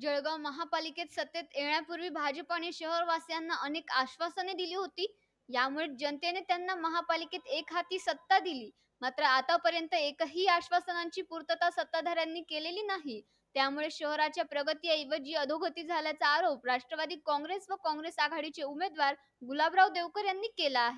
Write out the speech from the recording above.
जळगाव महापालिकेत सत्तेत येण्यापूर्वी भाजपाने शहरवासियांना अनेक आश्वासने दिली होती यामुळे जनतेने त्यांना महापालिकेत एक हाती सत्ता दिली मात्र आतापर्यंत एकही आश्वासनांची पूर्तता सत्ताधाऱ्यांनी केलेली नाही त्यामुळे शहराच्या प्रगतीऐवजी अधोगती झाल्याचा आरोप राष्ट्रवादी काँग्रेस व काँग्रेस आघाडीचे उमेदवार गुलाबराव देवकर यांनी केला आहे